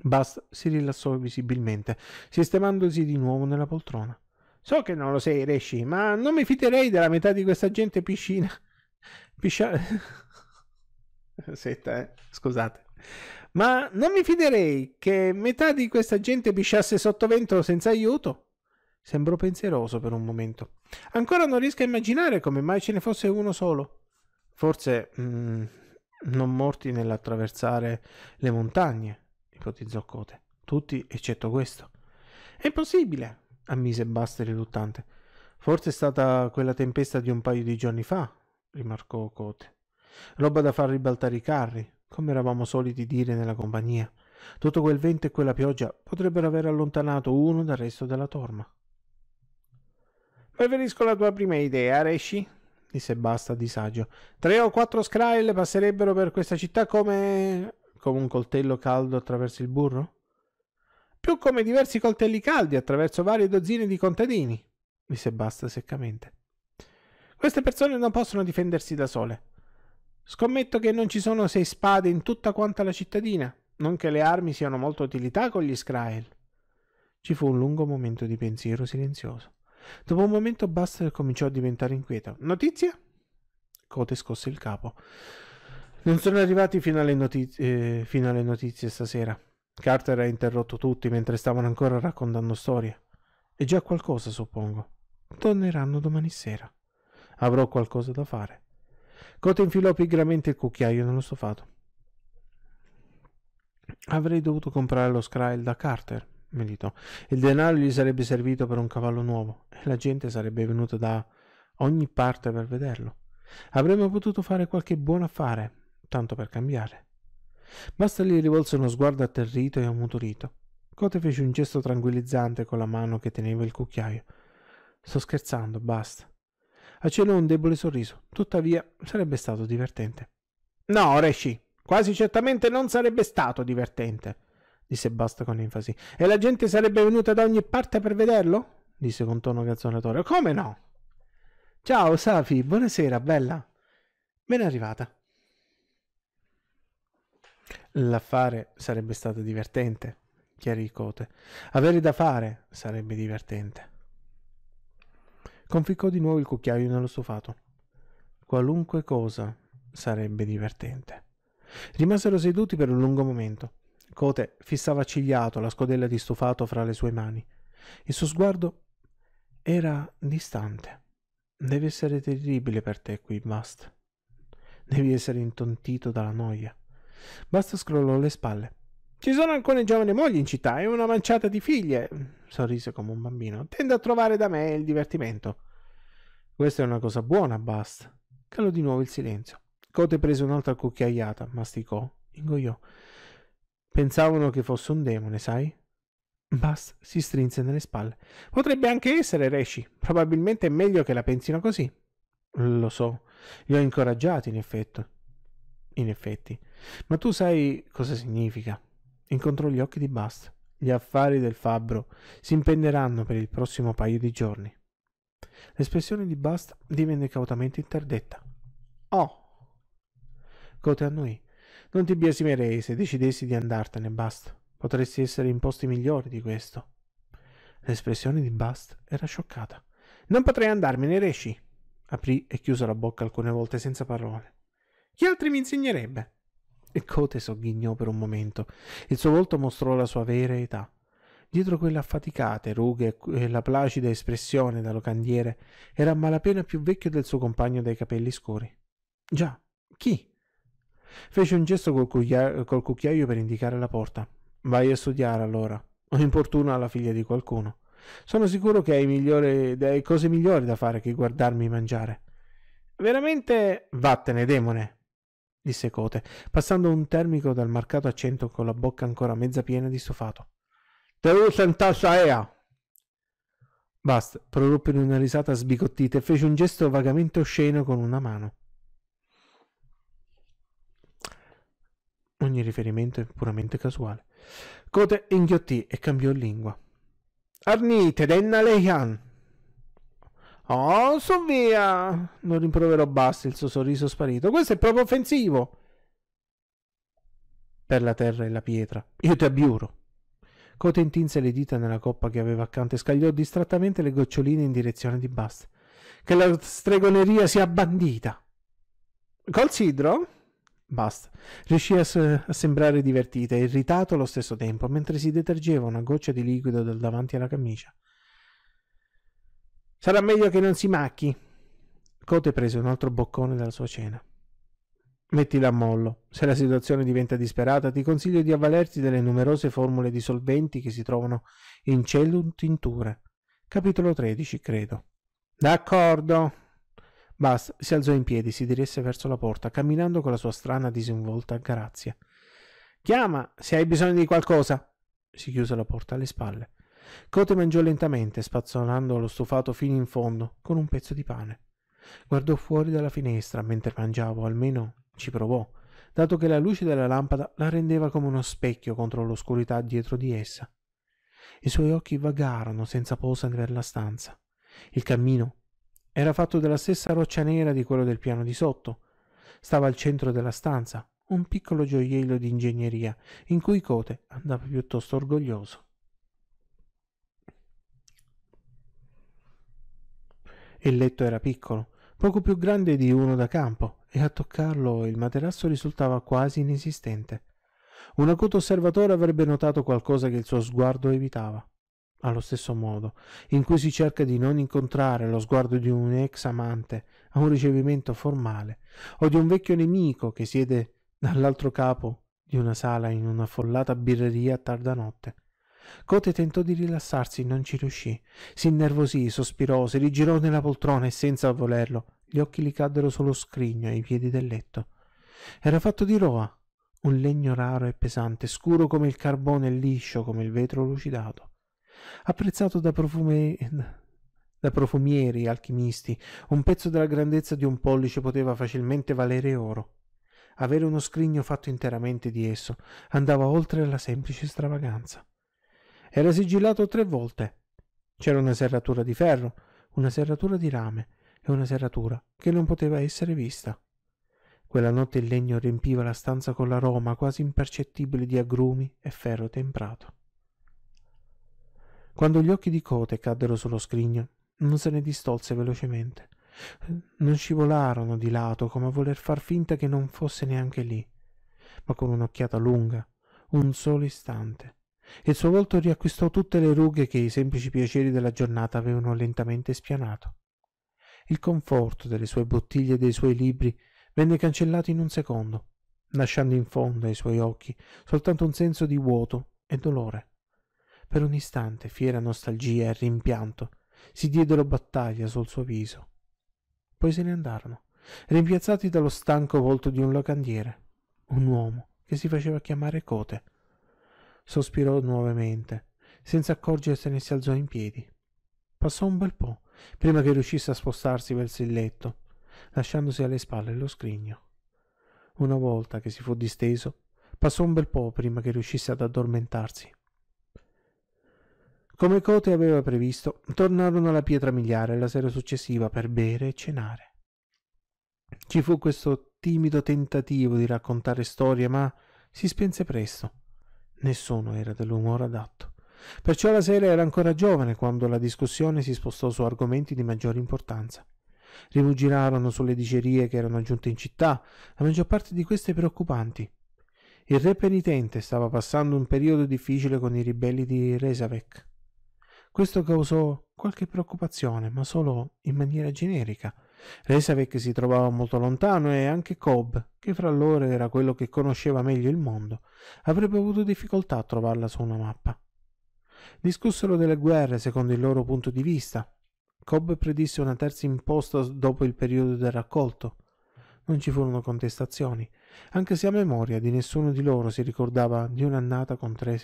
Bast si rilassò visibilmente, sistemandosi di nuovo nella poltrona. So che non lo sei, Resci, ma non mi fiderei della metà di questa gente piscina. Piscia... Setta, eh? Scusate. Ma non mi fiderei che metà di questa gente pisciasse sottovento senza aiuto. Sembrò pensieroso per un momento. Ancora non riesco a immaginare come mai ce ne fosse uno solo. Forse mh, mm, non morti nell'attraversare le montagne ipotizzò Cote. Tutti eccetto questo. È impossibile, ammise Basta riluttante. Forse è stata quella tempesta di un paio di giorni fa, rimarcò Cote. Roba da far ribaltare i carri, come eravamo soliti dire nella compagnia. Tutto quel vento e quella pioggia potrebbero aver allontanato uno dal resto della torma. Preferisco la tua prima idea, Resci, disse Basta a disagio. Tre o quattro Skrull passerebbero per questa città come come un coltello caldo attraverso il burro? Più come diversi coltelli caldi attraverso varie dozzine di contadini, disse Basta seccamente. Queste persone non possono difendersi da sole. Scommetto che non ci sono sei spade in tutta quanta la cittadina, non che le armi siano molto utilità con gli Skrael. Ci fu un lungo momento di pensiero silenzioso. Dopo un momento Buster cominciò a diventare inquieto. Notizia? Cote scosse il capo. Non sono arrivati fino alle, notizie, eh, fino alle notizie stasera. Carter ha interrotto tutti mentre stavano ancora raccontando storie. È già qualcosa, suppongo. Torneranno domani sera. Avrò qualcosa da fare. Cote infilò pigramente il cucchiaio nello stofato. Avrei dovuto comprare lo Skrull da Carter, meditò. Il denaro gli sarebbe servito per un cavallo nuovo e la gente sarebbe venuta da ogni parte per vederlo. Avremmo potuto fare qualche buon affare, tanto per cambiare. Basta gli rivolse uno sguardo atterrito e ammutolito. Cote fece un gesto tranquillizzante con la mano che teneva il cucchiaio. Sto scherzando, basta. Accennò un debole sorriso, tuttavia sarebbe stato divertente. No, Resci, quasi certamente non sarebbe stato divertente, disse Basta con enfasi. E la gente sarebbe venuta da ogni parte per vederlo? disse con tono gazzonatorio. Come no? Ciao, Safi, buonasera, bella. Ben arrivata. L'affare sarebbe stato divertente, chiarì Cote. Avere da fare sarebbe divertente. Conficcò di nuovo il cucchiaio nello stufato. Qualunque cosa sarebbe divertente. Rimasero seduti per un lungo momento. Cote fissava accigliato la scodella di stufato fra le sue mani. Il suo sguardo era distante. Deve essere terribile per te qui, Bast. Devi essere intontito dalla noia. Basta scrollò le spalle. Ci sono alcune giovani mogli in città e una manciata di figlie, sorrise come un bambino. Tendo a trovare da me il divertimento. Questa è una cosa buona, Bast. Calò di nuovo il silenzio. Cote prese un'altra cucchiaiata, masticò, ingoiò. Pensavano che fosse un demone, sai? Bast si strinse nelle spalle. Potrebbe anche essere, Resci. Probabilmente è meglio che la pensino così. Lo so. Li ho incoraggiati, in effetti in effetti. Ma tu sai cosa significa? Incontrò gli occhi di Bast. Gli affari del fabbro si impenderanno per il prossimo paio di giorni. L'espressione di Bast divenne cautamente interdetta. Oh! Cote a noi. Non ti biasimerei se decidessi di andartene, Bast. Potresti essere in posti migliori di questo. L'espressione di Bast era scioccata. Non potrei andarmene, Reshi. Aprì e chiuse la bocca alcune volte senza parole. Chi altri mi insegnerebbe? Il cote sogghignò per un momento. Il suo volto mostrò la sua vera età. Dietro quelle affaticate rughe e la placida espressione da locandiere era a malapena più vecchio del suo compagno dai capelli scuri. Già, chi? Fece un gesto col, cucchiaio, col cucchiaio per indicare la porta. Vai a studiare allora, o importuna la figlia di qualcuno. Sono sicuro che hai, migliore, hai cose migliori da fare che guardarmi mangiare. Veramente vattene, demone, disse Cote, passando un termico dal marcato accento con la bocca ancora mezza piena di stufato. Te usa sentassa ea! Basta, proruppe in una risata sbigottita e fece un gesto vagamente osceno con una mano. Ogni riferimento è puramente casuale. Cote inghiottì e cambiò lingua. Arnite, denna leihan! Oh, su via! Non rimproverò basta il suo sorriso sparito. Questo è proprio offensivo. Per la terra e la pietra. Io ti abbiuro. Cote intinse le dita nella coppa che aveva accanto e scagliò distrattamente le goccioline in direzione di Bast. Che la stregoneria sia bandita. Col sidro? Bast riuscì a, a sembrare divertita e irritato allo stesso tempo mentre si detergeva una goccia di liquido dal davanti alla camicia. Sarà meglio che non si macchi. Cote prese un altro boccone dalla sua cena. Mettila a mollo. Se la situazione diventa disperata, ti consiglio di avvalerti delle numerose formule di solventi che si trovano in Cellum Tinture. Capitolo 13, credo. D'accordo. Basta, si alzò in piedi, si diresse verso la porta, camminando con la sua strana disinvolta grazia. Chiama se hai bisogno di qualcosa. Si chiuse la porta alle spalle. Cote mangiò lentamente, spazzolando lo stufato fino in fondo, con un pezzo di pane. Guardò fuori dalla finestra mentre mangiavo, almeno ci provò, dato che la luce della lampada la rendeva come uno specchio contro l'oscurità dietro di essa. I suoi occhi vagarono senza posa per la stanza. Il cammino era fatto della stessa roccia nera di quello del piano di sotto. Stava al centro della stanza un piccolo gioiello di ingegneria in cui Cote andava piuttosto orgoglioso. il letto era piccolo poco più grande di uno da campo e a toccarlo il materasso risultava quasi inesistente un acuto osservatore avrebbe notato qualcosa che il suo sguardo evitava allo stesso modo in cui si cerca di non incontrare lo sguardo di un ex amante a un ricevimento formale o di un vecchio nemico che siede dall'altro capo di una sala in una affollata birreria a tarda notte Cote tentò di rilassarsi, non ci riuscì. Si innervosì, sospirò, si rigirò nella poltrona e senza volerlo gli occhi gli caddero sullo scrigno ai piedi del letto. Era fatto di roa, un legno raro e pesante, scuro come il carbone e liscio come il vetro lucidato. Apprezzato da, profume... da profumieri, alchimisti, un pezzo della grandezza di un pollice poteva facilmente valere oro. Avere uno scrigno fatto interamente di esso andava oltre la semplice stravaganza. Era sigillato tre volte. C'era una serratura di ferro, una serratura di rame e una serratura che non poteva essere vista. Quella notte il legno riempiva la stanza con l'aroma quasi impercettibile di agrumi e ferro temprato. Quando gli occhi di Cote caddero sullo scrigno, non se ne distolse velocemente. Non scivolarono di lato come a voler far finta che non fosse neanche lì, ma con un'occhiata lunga, un solo istante, il suo volto riacquistò tutte le rughe che i semplici piaceri della giornata avevano lentamente spianato il conforto delle sue bottiglie e dei suoi libri venne cancellato in un secondo lasciando in fondo ai suoi occhi soltanto un senso di vuoto e dolore per un istante fiera nostalgia e rimpianto si diedero battaglia sul suo viso poi se ne andarono rimpiazzati dallo stanco volto di un locandiere un uomo che si faceva chiamare cote Sospirò nuovamente. Senza accorgersene si alzò in piedi. Passò un bel po' prima che riuscisse a spostarsi verso il letto, lasciandosi alle spalle lo scrigno. Una volta che si fu disteso, passò un bel po' prima che riuscisse ad addormentarsi. Come Cote aveva previsto, tornarono alla pietra miliare la sera successiva per bere e cenare. Ci fu questo timido tentativo di raccontare storie, ma si spense presto. Nessuno era dell'umore adatto. Perciò la sera era ancora giovane quando la discussione si spostò su argomenti di maggiore importanza. Rivugirarono sulle dicerie che erano giunte in città, la maggior parte di queste preoccupanti. Il re penitente stava passando un periodo difficile con i ribelli di Resavec. Questo causò qualche preoccupazione, ma solo in maniera generica, Resavec si trovava molto lontano e anche Cobb, che fra loro era quello che conosceva meglio il mondo, avrebbe avuto difficoltà a trovarla su una mappa. Discussero delle guerre secondo il loro punto di vista. Cobb predisse una terza imposta dopo il periodo del raccolto. Non ci furono contestazioni, anche se a memoria di nessuno di loro si ricordava di un'annata con tre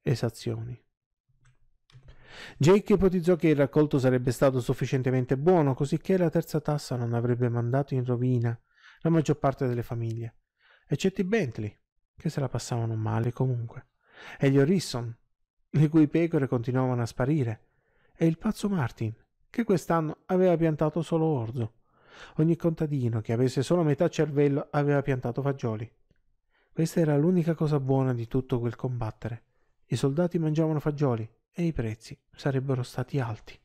esazioni. Jake ipotizzò che il raccolto sarebbe stato sufficientemente buono, cosicché la terza tassa non avrebbe mandato in rovina la maggior parte delle famiglie, eccetto i Bentley, che se la passavano male comunque, e gli Orison, le cui pecore continuavano a sparire, e il pazzo Martin, che quest'anno aveva piantato solo orzo. Ogni contadino che avesse solo metà cervello aveva piantato fagioli. Questa era l'unica cosa buona di tutto quel combattere. I soldati mangiavano fagioli, e i prezzi sarebbero stati alti.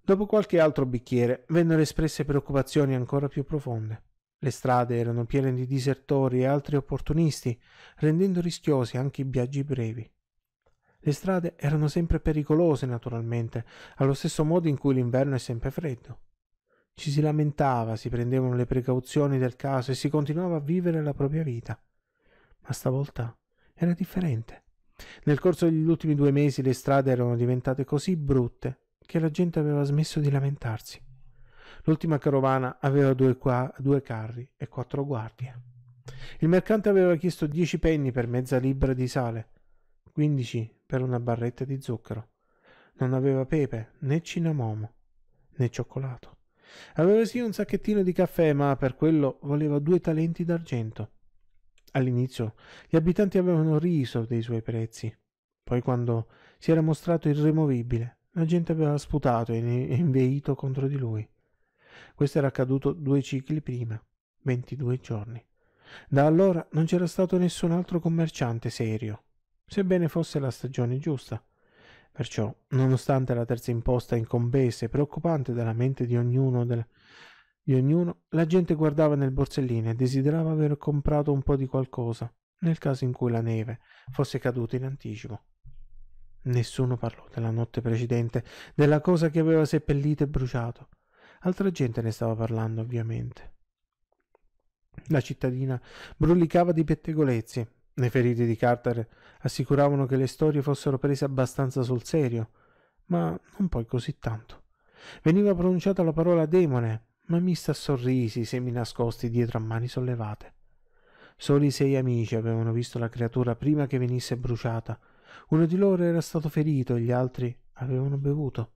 Dopo qualche altro bicchiere vennero espresse preoccupazioni ancora più profonde. Le strade erano piene di disertori e altri opportunisti, rendendo rischiosi anche i viaggi brevi. Le strade erano sempre pericolose, naturalmente, allo stesso modo in cui l'inverno è sempre freddo. Ci si lamentava, si prendevano le precauzioni del caso e si continuava a vivere la propria vita. Ma stavolta era differente. Nel corso degli ultimi due mesi le strade erano diventate così brutte che la gente aveva smesso di lamentarsi. L'ultima carovana aveva due, qua, due carri e quattro guardie. Il mercante aveva chiesto dieci penny per mezza libra di sale, quindici per una barretta di zucchero. Non aveva pepe, né cinnamomo, né cioccolato. Aveva sì un sacchettino di caffè, ma per quello voleva due talenti d'argento. All'inizio gli abitanti avevano riso dei suoi prezzi, poi quando si era mostrato irremovibile, la gente aveva sputato e inveito contro di lui. Questo era accaduto due cicli prima, 22 giorni. Da allora non c'era stato nessun altro commerciante serio, sebbene fosse la stagione giusta. Perciò, nonostante la terza imposta incombesse, preoccupante dalla mente di ognuno del, di ognuno, la gente guardava nel borsellino e desiderava aver comprato un po' di qualcosa, nel caso in cui la neve fosse caduta in anticipo. Nessuno parlò della notte precedente, della cosa che aveva seppellito e bruciato. Altra gente ne stava parlando, ovviamente. La cittadina brulicava di pettegolezzi. Le ferite di Carter assicuravano che le storie fossero prese abbastanza sul serio, ma non poi così tanto. Veniva pronunciata la parola demone ma mista a sorrisi semi nascosti dietro a mani sollevate. Soli sei amici avevano visto la creatura prima che venisse bruciata. Uno di loro era stato ferito gli altri avevano bevuto.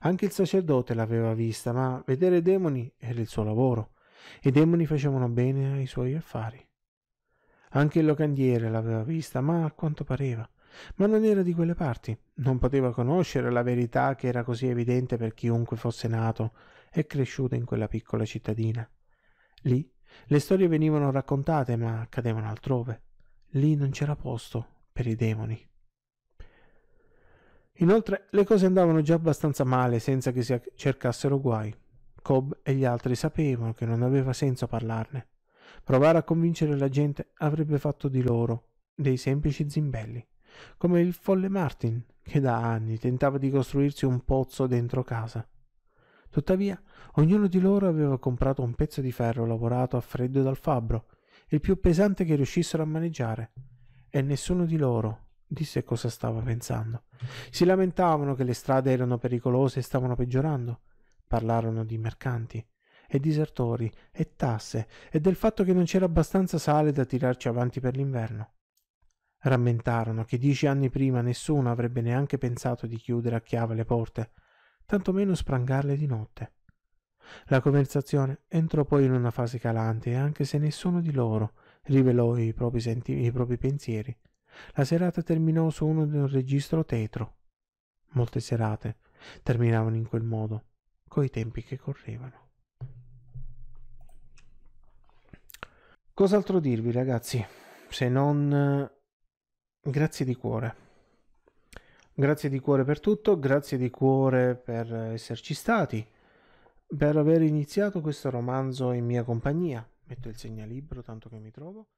Anche il sacerdote l'aveva vista, ma vedere demoni era il suo lavoro e i demoni facevano bene ai suoi affari. Anche il locandiere l'aveva vista, ma a quanto pareva. Ma non era di quelle parti, non poteva conoscere la verità che era così evidente per chiunque fosse nato e cresciuta in quella piccola cittadina. Lì le storie venivano raccontate ma accadevano altrove. Lì non c'era posto per i demoni. Inoltre le cose andavano già abbastanza male senza che si cercassero guai. Cobb e gli altri sapevano che non aveva senso parlarne. Provare a convincere la gente avrebbe fatto di loro dei semplici zimbelli, come il folle Martin che da anni tentava di costruirsi un pozzo dentro casa. Tuttavia, ognuno di loro aveva comprato un pezzo di ferro lavorato a freddo dal fabbro, il più pesante che riuscissero a maneggiare, e nessuno di loro disse cosa stava pensando. Si lamentavano che le strade erano pericolose e stavano peggiorando. Parlarono di mercanti e disertori e tasse e del fatto che non c'era abbastanza sale da tirarci avanti per l'inverno. Rammentarono che dieci anni prima nessuno avrebbe neanche pensato di chiudere a chiave le porte tantomeno sprangarle di notte. La conversazione entrò poi in una fase calante, anche se nessuno di loro rivelò i propri, senti- i propri pensieri. La serata terminò su uno di un registro tetro. Molte serate terminavano in quel modo, coi tempi che correvano. Cos'altro dirvi, ragazzi, se non eh, grazie di cuore Grazie di cuore per tutto, grazie di cuore per esserci stati, per aver iniziato questo romanzo in mia compagnia. Metto il segnalibro tanto che mi trovo.